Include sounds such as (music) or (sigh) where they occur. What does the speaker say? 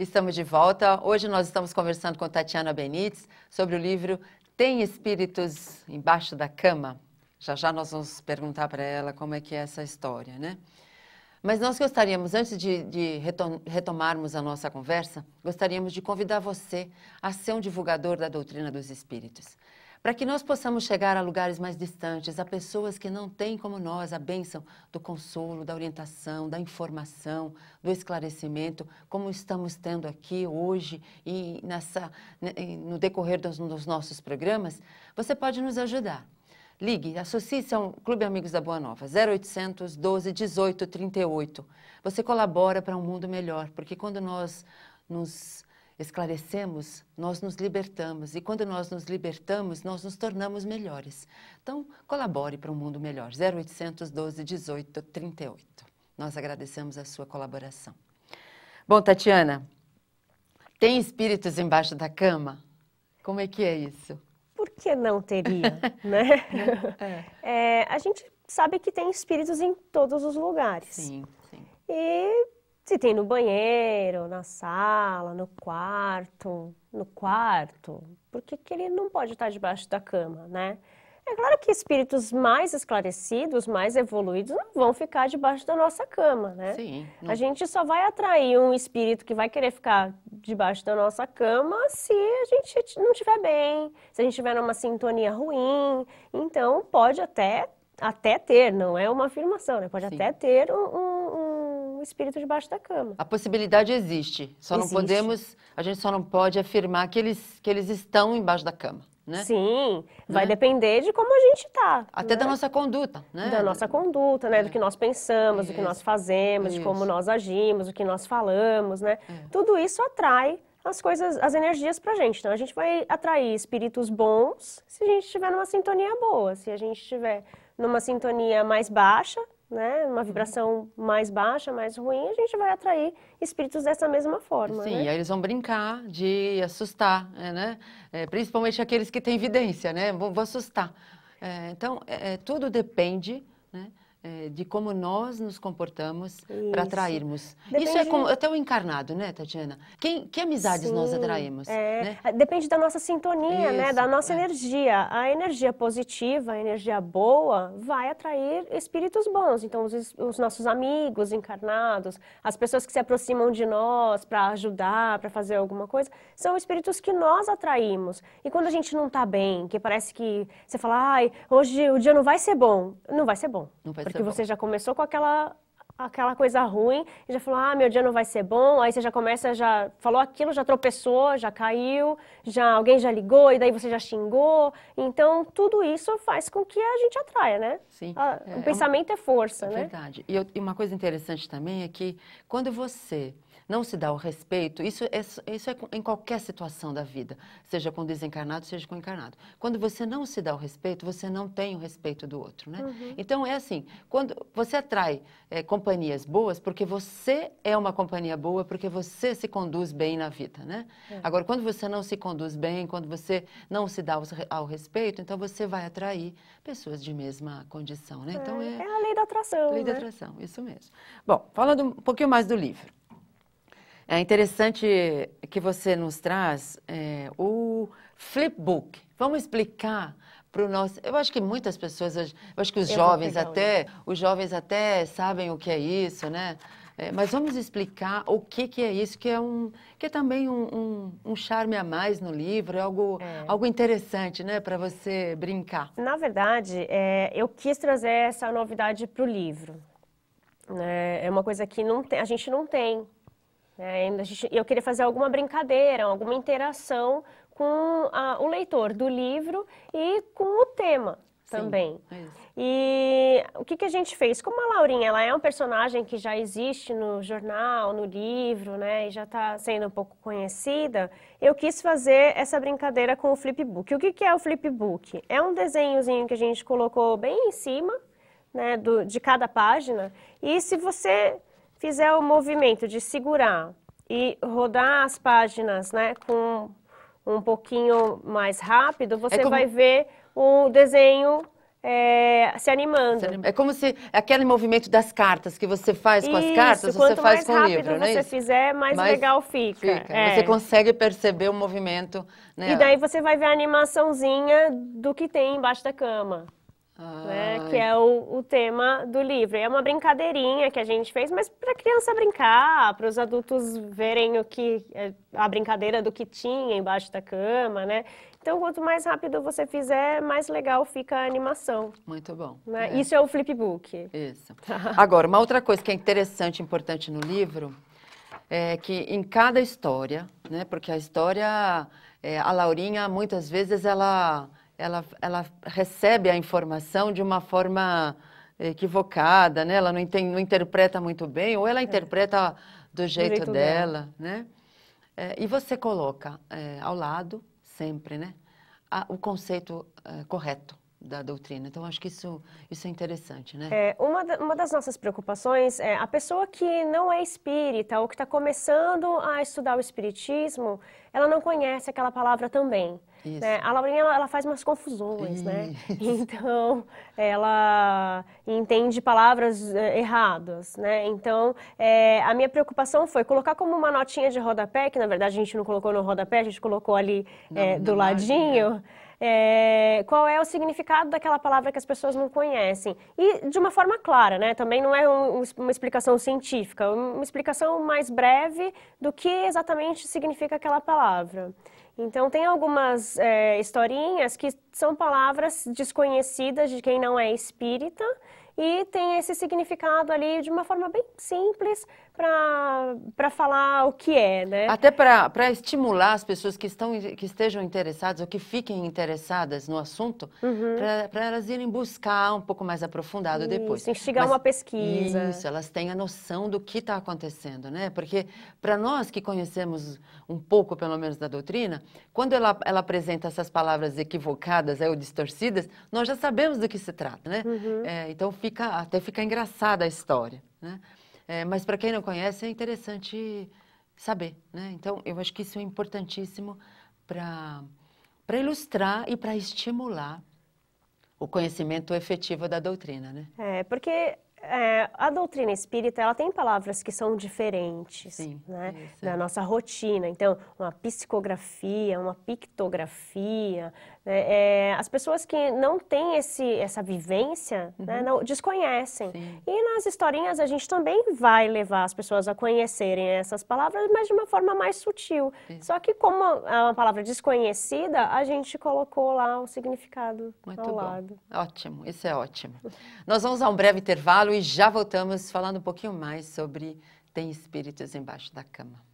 Estamos de volta. Hoje nós estamos conversando com Tatiana Benites sobre o livro Tem Espíritos Embaixo da Cama. Já já nós vamos perguntar para ela como é que é essa história, né? Mas nós gostaríamos, antes de, de retomarmos a nossa conversa, gostaríamos de convidar você a ser um divulgador da doutrina dos espíritos para que nós possamos chegar a lugares mais distantes, a pessoas que não têm como nós a bênção do consolo, da orientação, da informação, do esclarecimento, como estamos tendo aqui hoje e nessa, né, no decorrer dos, dos nossos programas, você pode nos ajudar. Ligue, associe-se ao Clube Amigos da Boa Nova, 0800 12 18 38. Você colabora para um mundo melhor, porque quando nós nos esclarecemos, nós nos libertamos. E quando nós nos libertamos, nós nos tornamos melhores. Então, colabore para um mundo melhor. 0800 12 18 38. Nós agradecemos a sua colaboração. Bom, Tatiana, tem espíritos embaixo da cama? Como é que é isso? Por que não teria, (laughs) né? É. É, a gente sabe que tem espíritos em todos os lugares. Sim, sim. E se tem no banheiro, na sala, no quarto, no quarto, por que, que ele não pode estar debaixo da cama, né? É claro que espíritos mais esclarecidos, mais evoluídos, não vão ficar debaixo da nossa cama, né? Sim. Não... A gente só vai atrair um espírito que vai querer ficar debaixo da nossa cama se a gente não estiver bem, se a gente estiver numa sintonia ruim. Então, pode até, até ter, não é uma afirmação, né? Pode Sim. até ter um, um espírito debaixo da cama. A possibilidade existe. Só existe. não podemos, a gente só não pode afirmar que eles, que eles estão embaixo da cama. Né? Sim, vai né? depender de como a gente está. Até né? da nossa conduta, né? Da nossa conduta, né? É. Do que nós pensamos, é. do que nós fazemos, é. de como nós agimos, do que nós falamos, né? É. Tudo isso atrai as coisas, as energias a gente. Então a gente vai atrair espíritos bons se a gente estiver numa sintonia boa. Se a gente estiver numa sintonia mais baixa, né, uma uhum. vibração mais baixa, mais ruim, a gente vai atrair espíritos dessa mesma forma. Sim, né? aí eles vão brincar de assustar, é, né? É, principalmente aqueles que têm evidência, né? Vou, vou assustar. É, então, é, é tudo depende, né? é, de como nós nos comportamos para atrairmos. Depende... Isso é como, até o encarnado, né, Tatiana? Quem, que amizades Sim, nós atraímos? É... Né? Depende da nossa sintonia, Isso, né, da nossa é. energia. A energia positiva, a energia boa, vai atrair espíritos bons. Então, os, os nossos amigos encarnados, as pessoas que se aproximam de nós para ajudar, para fazer alguma coisa, são espíritos que nós atraímos. E quando a gente não está bem, que parece que você fala, ai, hoje o dia não vai ser bom, não vai ser bom. Não vai ser que tá bom. você já começou com aquela aquela coisa ruim e já falou, ah, meu dia não vai ser bom. Aí você já começa, já falou aquilo, já tropeçou, já caiu, já alguém já ligou e daí você já xingou. Então, tudo isso faz com que a gente atraia, né? Sim. Ah, é, o é pensamento é, uma, é força, é né? Verdade. E, eu, e uma coisa interessante também é que quando você não se dá o respeito, isso é, isso é em qualquer situação da vida, seja com desencarnado, seja com encarnado. Quando você não se dá o respeito, você não tem o respeito do outro, né? Uhum. Então é assim, quando você atrai é, companhias boas, porque você é uma companhia boa, porque você se conduz bem na vida, né? É. Agora, quando você não se conduz bem, quando você não se dá ao, respeito, então você vai atrair pessoas de mesma condição, né? Então é, é, é a lei da atração. Lei né? da atração, isso mesmo. Bom, falando um pouquinho mais do livro. É interessante que você nos traz é, o flipbook. Vamos explicar para o nosso. Eu acho que muitas pessoas eu acho que os eu jovens até, os jovens até sabem o que é isso, né? É, mas vamos explicar o que, que é isso, que é um, que é também um, um, um charme a mais no livro, é algo, é. algo interessante, né, para você brincar. Na verdade, é, eu quis trazer essa novidade para o livro. Né? É uma coisa que não tem, a gente não tem é, eu queria fazer alguma brincadeira, alguma interação com a, o leitor do livro e com o tema também. Sim, é e o que, que a gente fez? Como a Laurinha ela é um personagem que já existe no jornal, no livro, né, e já está sendo um pouco conhecida, eu quis fazer essa brincadeira com o flipbook. O que, que é o flipbook? É um desenhozinho que a gente colocou bem em cima né, do, de cada página, e se você fizer o movimento de segurar e rodar as páginas né, com um pouquinho mais rápido, é você é como... vai ver o desenho é, se animando. É como se aquele movimento das cartas que você faz com isso, as cartas, você faz com o livro, né? Quanto mais rápido você fizer, mais, mais legal fica. fica. É. Você consegue perceber o movimento. Né? E daí você vai ver a animaçãozinha do que tem embaixo da cama. Ah. Né, que é o, o, tema do livro. E é uma brincadeirinha que a gente fez, mas para criança brincar, para os adultos verem o que é, a brincadeira do que tinha embaixo da cama, né? Então, quanto mais rápido você fizer, mais legal fica a animação. Muito bom. Né? É. Isso é o flipbook. Isso. (laughs) Agora, uma outra coisa que é interessante, importante no livro, é que em cada história, né? Porque a história, é, a Laurinha, muitas vezes, ela ela, ela recebe a informação de uma forma equivocada, né? Ela não, entende não interpreta muito bem, ou ela é. interpreta do jeito, do jeito dela, né? É, e você coloca é, ao lado, sempre, né? A, o conceito é, correto da doutrina. Então, acho que isso, isso é interessante, né? É, uma, da, uma das nossas preocupações é a pessoa que não é espírita ou que está começando a estudar o espiritismo, ela não conhece aquela palavra também. Né? A Laurinha, ela, ela, faz umas confusões, né? isso. né? (laughs) Então, ela entende palavras é, erradas, né? Então, é, a minha preocupação foi colocar como uma notinha de rodapé, que na verdade a gente não colocou no rodapé, a gente colocou ali não, é, do né? ladinho... Margem, né? é, qual é o significado daquela palavra que as pessoas não conhecem. E de uma forma clara, né? Também não é um, uma explicação científica, uma explicação mais breve do que exatamente significa aquela palavra. Então, tem algumas é, historinhas que são palavras desconhecidas de quem não é espírita e tem esse significado ali de uma forma bem simples para falar o que é, né? Até para estimular as pessoas que, estão, que estejam interessadas ou que fiquem interessadas no assunto, uhum. para elas irem buscar um pouco mais aprofundado isso, depois. Instigar Mas, uma pesquisa. Isso, elas têm a noção do que está acontecendo, né? Porque para nós que conhecemos um pouco, pelo menos, da doutrina, quando ela, ela apresenta essas palavras equivocadas, é, ou distorcidas, nós já sabemos do que se trata, né? Uhum. É, então fica, até fica engraçada a história, né? É, mas para quem não conhece é interessante saber, né? Então eu acho que isso é importantíssimo para para ilustrar e para estimular o conhecimento efetivo da doutrina, né? É, porque é, a doutrina espírita ela tem palavras que são diferentes Sim, né, da nossa rotina. Então, uma psicografia, uma pictografia. Né, é, as pessoas que não têm esse, essa vivência né, uhum. né, não, desconhecem. Sim. E nas historinhas a gente também vai levar as pessoas a conhecerem essas palavras, mas de uma forma mais sutil. Só que, como é uma palavra desconhecida, a gente colocou lá o significado Muito ao bom. lado. Ótimo, isso é ótimo. Nós vamos a um breve intervalo intervalo e já voltamos falando um pouquinho mais sobre Tem Espíritos Embaixo da Cama.